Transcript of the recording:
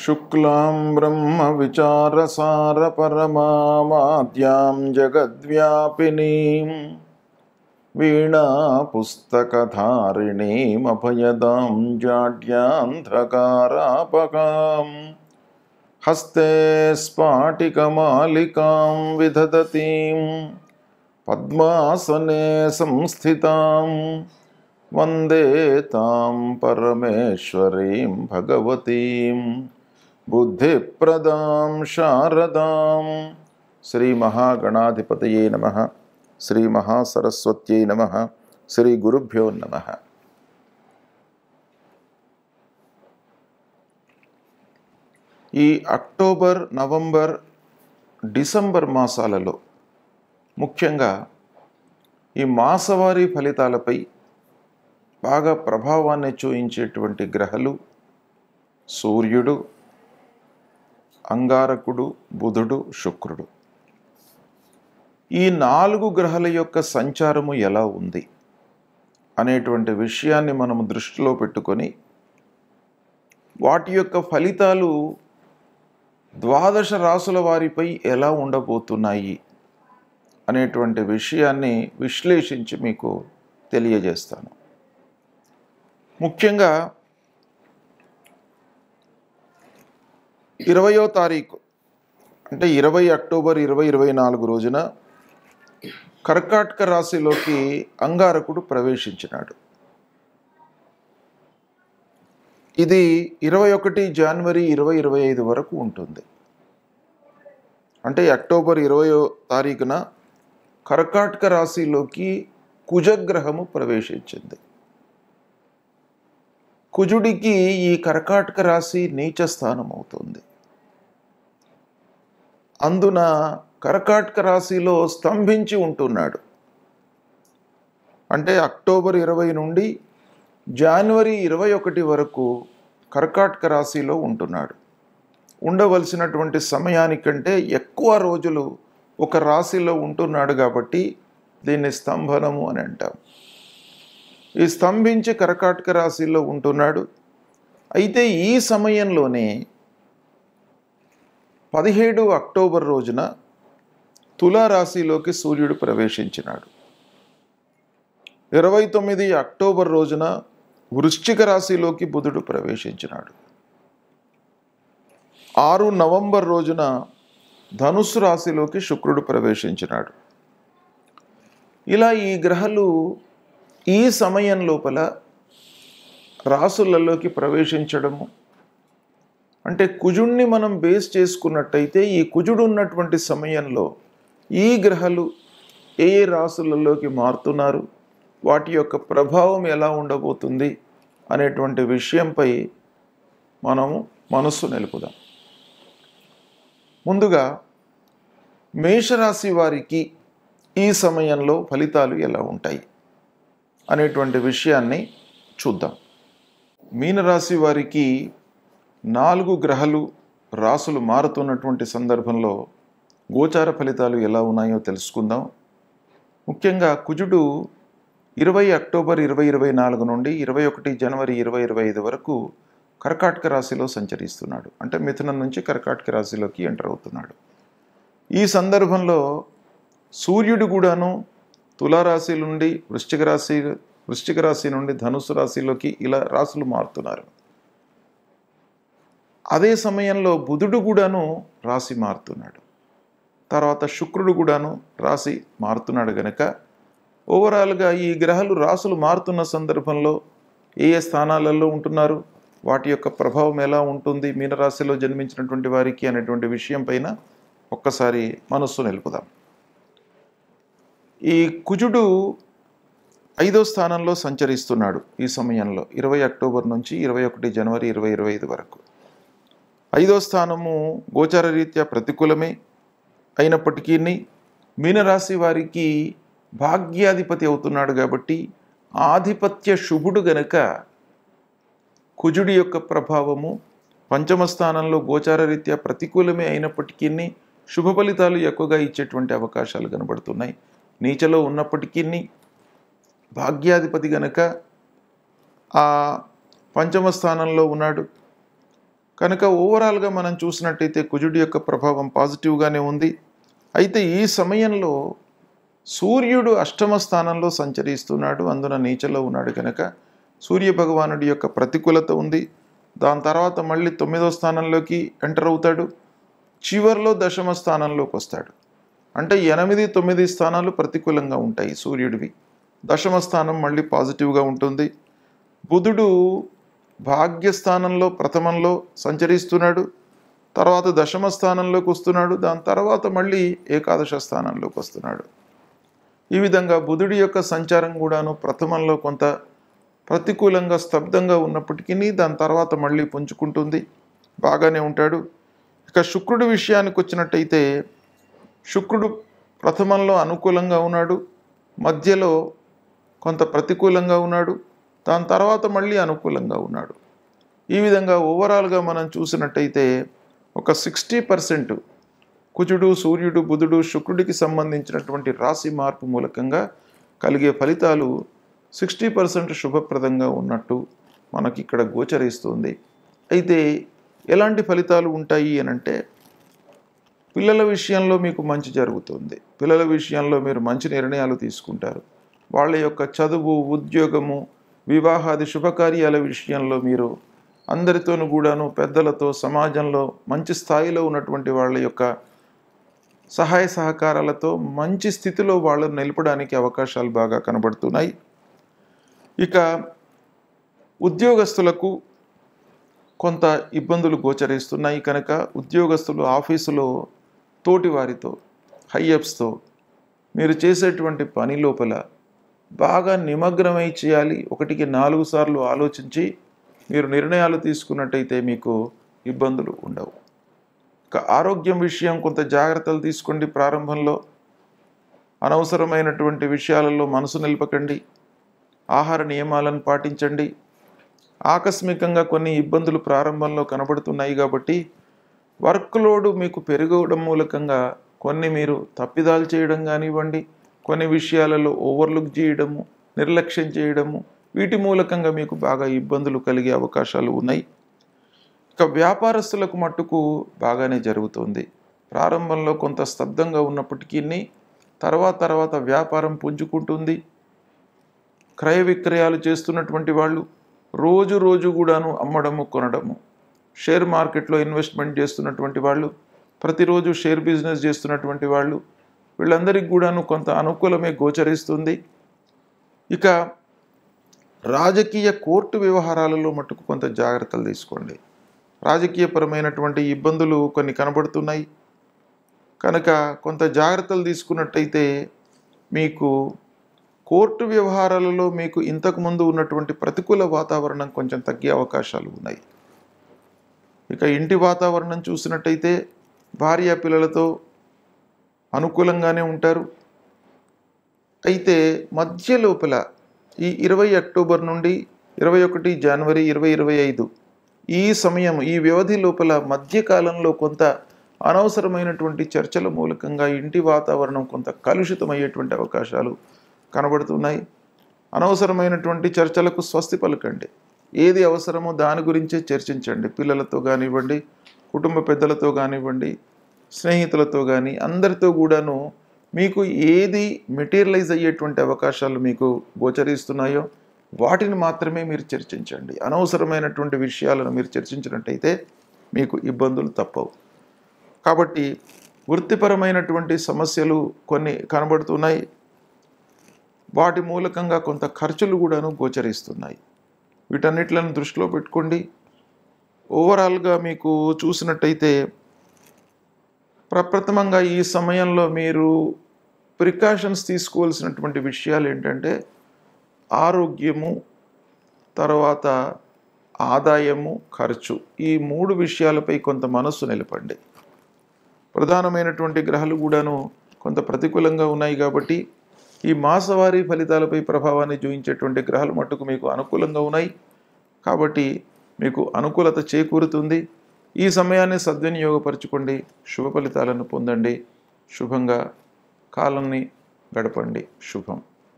शुक्लां ब्रह्मविचारसारपरमामाद्यां जगद्व्यापिनीं वीणापुस्तकधारिणीमभयदां जाड्यान्धकारापकाम् हस्ते स्फाटिकमालिकां विदधतीं पद्मासने संस्थितां वन्दे तां परमेश्वरीं भगवतीम् బుద్ధిప్రదాం శారదాం శ్రీ మహాగణాధిపతయే నమ శ్రీ మహాసరస్వత్యై నమ శ్రీ గురుభ్యో నమ ఈ అక్టోబర్ నవంబర్ డిసెంబర్ మాసాలలో ముఖ్యంగా ఈ మాసవారీ ఫలితాలపై బాగా ప్రభావాన్ని చూయించేటువంటి గ్రహలు సూర్యుడు అంగారకుడు బుధుడు శుక్రుడు ఈ నాలుగు గ్రహాల యొక్క సంచారము ఎలా ఉంది అనేటువంటి విషయాన్ని మనము దృష్టిలో పెట్టుకొని వాటి యొక్క ఫలితాలు ద్వాదశ రాసుల వారిపై ఎలా ఉండబోతున్నాయి అనేటువంటి విషయాన్ని విశ్లేషించి మీకు తెలియజేస్తాను ముఖ్యంగా ఇరవయో తారీఖు అంటే ఇరవై అక్టోబర్ ఇరవై ఇరవై నాలుగు రోజున కర్కాటక రాశిలోకి అంగారకుడు ప్రవేశించినాడు ఇది ఇరవై ఒకటి జనవరి ఇరవై ఇరవై ఐదు వరకు ఉంటుంది అంటే అక్టోబర్ ఇరవై తారీఖున కర్కాటక రాశిలోకి కుజగ్రహము ప్రవేశించింది కుజుడికి ఈ కర్కాటక రాశి నీచ స్థానం అవుతుంది అందున కర్కాటక రాశిలో స్తంభించి ఉంటున్నాడు అంటే అక్టోబర్ ఇరవై నుండి జనవరి ఇరవై ఒకటి వరకు కర్కాటక రాశిలో ఉంటున్నాడు ఉండవలసినటువంటి సమయానికంటే ఎక్కువ రోజులు ఒక రాశిలో ఉంటున్నాడు కాబట్టి దీన్ని స్తంభనము అని అంటాం ఈ స్తంభించి కర్కాటక రాశిలో ఉంటున్నాడు అయితే ఈ సమయంలోనే పదిహేడు అక్టోబర్ రోజున తులారాశిలోకి సూర్యుడు ప్రవేశించినాడు ఇరవై తొమ్మిది అక్టోబర్ రోజున వృశ్చిక రాశిలోకి బుధుడు ప్రవేశించినాడు ఆరు నవంబర్ రోజున ధనుసు రాశిలోకి శుక్రుడు ప్రవేశించినాడు ఇలా ఈ గ్రహాలు ఈ సమయం లోపల రాసులలోకి ప్రవేశించడము అంటే కుజుణ్ణి మనం బేస్ చేసుకున్నట్టయితే ఈ కుజుడు ఉన్నటువంటి సమయంలో ఈ గ్రహాలు ఏ ఏ రాసులలోకి మారుతున్నారు వాటి యొక్క ప్రభావం ఎలా ఉండబోతుంది అనేటువంటి విషయంపై మనము మనస్సు నిలుపుదాం ముందుగా మేషరాశి వారికి ఈ సమయంలో ఫలితాలు ఎలా ఉంటాయి అనేటువంటి విషయాన్ని చూద్దాం మీనరాశి వారికి నాలుగు గ్రహాలు రాసులు మారుతున్నటువంటి సందర్భంలో గోచార ఫలితాలు ఎలా ఉన్నాయో తెలుసుకుందాం ముఖ్యంగా కుజుడు ఇరవై అక్టోబర్ ఇరవై ఇరవై నాలుగు నుండి ఇరవై ఒకటి జనవరి ఇరవై ఇరవై ఐదు వరకు కర్కాటక రాశిలో సంచరిస్తున్నాడు అంటే మిథునం నుంచి కర్కాటక రాశిలోకి ఎంటర్ అవుతున్నాడు ఈ సందర్భంలో సూర్యుడు కూడాను తులారాశి నుండి వృశ్చిక రాశి వృశ్చిక రాశి నుండి ధనుసు రాశిలోకి ఇలా రాశులు మారుతున్నారు అదే సమయంలో బుధుడు కూడాను రాశి మారుతున్నాడు తర్వాత శుక్రుడు కూడాను రాశి మారుతున్నాడు గనక ఓవరాల్గా ఈ గ్రహాలు రాసులు మారుతున్న సందర్భంలో ఏ ఏ స్థానాలలో ఉంటున్నారు వాటి యొక్క ప్రభావం ఎలా ఉంటుంది మీనరాశిలో జన్మించినటువంటి వారికి అనేటువంటి విషయం పైన ఒక్కసారి మనస్సు నిలుపుదాం ఈ కుజుడు ఐదో స్థానంలో సంచరిస్తున్నాడు ఈ సమయంలో ఇరవై అక్టోబర్ నుంచి ఇరవై ఒకటి జనవరి ఇరవై ఇరవై ఐదు వరకు ఐదో స్థానము గోచార రీత్యా ప్రతికూలమే అయినప్పటికీ మీనరాశి వారికి భాగ్యాధిపతి అవుతున్నాడు కాబట్టి ఆధిపత్య శుభుడు గనక కుజుడి యొక్క ప్రభావము పంచమ స్థానంలో గోచార రీత్యా ప్రతికూలమే అయినప్పటికీ శుభ ఫలితాలు ఎక్కువగా ఇచ్చేటువంటి అవకాశాలు కనబడుతున్నాయి నీచలో ఉన్నప్పటికీ భాగ్యాధిపతి గనక ఆ పంచమ స్థానంలో ఉన్నాడు కనుక ఓవరాల్గా మనం చూసినట్టయితే కుజుడి యొక్క ప్రభావం పాజిటివ్గానే ఉంది అయితే ఈ సమయంలో సూర్యుడు అష్టమ స్థానంలో సంచరిస్తున్నాడు అందున నీచలో ఉన్నాడు కనుక సూర్య భగవానుడి యొక్క ప్రతికూలత ఉంది దాని తర్వాత మళ్ళీ తొమ్మిదో స్థానంలోకి ఎంటర్ అవుతాడు చివరిలో దశమ స్థానంలోకి వస్తాడు అంటే ఎనిమిది తొమ్మిది స్థానాలు ప్రతికూలంగా ఉంటాయి సూర్యుడివి దశమ స్థానం మళ్ళీ పాజిటివ్గా ఉంటుంది బుధుడు భాగ్యస్థానంలో ప్రథమంలో సంచరిస్తున్నాడు తర్వాత దశమ స్థానంలోకి వస్తున్నాడు దాని తర్వాత మళ్ళీ ఏకాదశ స్థానంలోకి వస్తున్నాడు ఈ విధంగా బుధుడి యొక్క సంచారం కూడాను ప్రథమంలో కొంత ప్రతికూలంగా స్తబ్దంగా ఉన్నప్పటికీ దాని తర్వాత మళ్ళీ పుంజుకుంటుంది బాగానే ఉంటాడు ఇక శుక్రుడి విషయానికి వచ్చినట్టయితే శుక్రుడు ప్రథమంలో అనుకూలంగా ఉన్నాడు మధ్యలో కొంత ప్రతికూలంగా ఉన్నాడు దాని తర్వాత మళ్ళీ అనుకూలంగా ఉన్నాడు ఈ విధంగా ఓవరాల్గా మనం చూసినట్టయితే ఒక సిక్స్టీ పర్సెంట్ కుజుడు సూర్యుడు బుధుడు శుక్రుడికి సంబంధించినటువంటి రాశి మార్పు మూలకంగా కలిగే ఫలితాలు సిక్స్టీ పర్సెంట్ శుభప్రదంగా ఉన్నట్టు మనకి ఇక్కడ గోచరిస్తుంది అయితే ఎలాంటి ఫలితాలు ఉంటాయి అనంటే పిల్లల విషయంలో మీకు మంచి జరుగుతుంది పిల్లల విషయంలో మీరు మంచి నిర్ణయాలు తీసుకుంటారు వాళ్ళ యొక్క చదువు ఉద్యోగము వివాహాది శుభకార్యాల విషయంలో మీరు అందరితోనూ కూడాను పెద్దలతో సమాజంలో మంచి స్థాయిలో ఉన్నటువంటి వాళ్ళ యొక్క సహాయ సహకారాలతో మంచి స్థితిలో వాళ్ళను నిలపడానికి అవకాశాలు బాగా కనబడుతున్నాయి ఇక ఉద్యోగస్తులకు కొంత ఇబ్బందులు గోచరిస్తున్నాయి కనుక ఉద్యోగస్తులు ఆఫీసులో తోటివారితో హైయప్స్తో మీరు చేసేటువంటి పని లోపల బాగా నిమగ్నమై చేయాలి ఒకటికి నాలుగు సార్లు ఆలోచించి మీరు నిర్ణయాలు తీసుకున్నట్టయితే మీకు ఇబ్బందులు ఉండవు ఇక ఆరోగ్యం విషయం కొంత జాగ్రత్తలు తీసుకోండి ప్రారంభంలో అనవసరమైనటువంటి విషయాలలో మనసు నిలపకండి ఆహార నియమాలను పాటించండి ఆకస్మికంగా కొన్ని ఇబ్బందులు ప్రారంభంలో కనబడుతున్నాయి కాబట్టి వర్క్ లోడ్ మీకు పెరగడం మూలకంగా కొన్ని మీరు తప్పిదాలు చేయడం కానివ్వండి కొన్ని విషయాలలో ఓవర్లుక్ చేయడము నిర్లక్ష్యం చేయడము వీటి మూలకంగా మీకు బాగా ఇబ్బందులు కలిగే అవకాశాలు ఉన్నాయి ఇక వ్యాపారస్తులకు మట్టుకు బాగానే జరుగుతుంది ప్రారంభంలో కొంత స్తబ్దంగా ఉన్నప్పటికీ తర్వాత తర్వాత వ్యాపారం పుంజుకుంటుంది క్రయ విక్రయాలు చేస్తున్నటువంటి వాళ్ళు రోజు రోజు కూడాను అమ్మడము కొనడము షేర్ మార్కెట్లో ఇన్వెస్ట్మెంట్ చేస్తున్నటువంటి వాళ్ళు ప్రతిరోజు షేర్ బిజినెస్ చేస్తున్నటువంటి వాళ్ళు వీళ్ళందరికీ కూడాను కొంత అనుకూలమే గోచరిస్తుంది ఇక రాజకీయ కోర్టు వ్యవహారాలలో మటుకు కొంత జాగ్రత్తలు తీసుకోండి రాజకీయపరమైనటువంటి ఇబ్బందులు కొన్ని కనబడుతున్నాయి కనుక కొంత జాగ్రత్తలు తీసుకున్నట్టయితే మీకు కోర్టు వ్యవహారాలలో మీకు ఇంతకుముందు ఉన్నటువంటి ప్రతికూల వాతావరణం కొంచెం తగ్గే అవకాశాలు ఉన్నాయి ఇక ఇంటి వాతావరణం చూసినట్టయితే భార్య పిల్లలతో అనుకూలంగానే ఉంటారు అయితే మధ్య లోపల ఈ ఇరవై అక్టోబర్ నుండి ఇరవై ఒకటి జనవరి ఇరవై ఇరవై ఐదు ఈ సమయం ఈ వ్యవధి లోపల మధ్యకాలంలో కొంత అనవసరమైనటువంటి చర్చల మూలకంగా ఇంటి వాతావరణం కొంత కలుషితమయ్యేటువంటి అవకాశాలు కనబడుతున్నాయి అనవసరమైనటువంటి చర్చలకు స్వస్తి పలకండి ఏది అవసరమో దాని గురించే చర్చించండి పిల్లలతో కానివ్వండి కుటుంబ పెద్దలతో కానివ్వండి స్నేహితులతో కానీ అందరితో కూడాను మీకు ఏది మెటీరియలైజ్ అయ్యేటువంటి అవకాశాలు మీకు గోచరిస్తున్నాయో వాటిని మాత్రమే మీరు చర్చించండి అనవసరమైనటువంటి విషయాలను మీరు చర్చించినట్టయితే మీకు ఇబ్బందులు తప్పవు కాబట్టి వృత్తిపరమైనటువంటి సమస్యలు కొన్ని కనబడుతున్నాయి వాటి మూలకంగా కొంత ఖర్చులు కూడాను గోచరిస్తున్నాయి వీటన్నిటిలను దృష్టిలో పెట్టుకోండి ఓవరాల్గా మీకు చూసినట్టయితే ప్రప్రథమంగా ఈ సమయంలో మీరు ప్రికాషన్స్ తీసుకోవాల్సినటువంటి విషయాలు ఏంటంటే ఆరోగ్యము తర్వాత ఆదాయము ఖర్చు ఈ మూడు విషయాలపై కొంత మనస్సు నిలపండి ప్రధానమైనటువంటి గ్రహాలు కూడాను కొంత ప్రతికూలంగా ఉన్నాయి కాబట్టి ఈ మాసవారీ ఫలితాలపై ప్రభావాన్ని చూపించేటువంటి గ్రహాలు మట్టుకు మీకు అనుకూలంగా ఉన్నాయి కాబట్టి మీకు అనుకూలత చేకూరుతుంది ఈ సమయాన్ని సద్వినియోగపరచుకోండి శుభ ఫలితాలను పొందండి శుభంగా కాలాన్ని గడపండి శుభం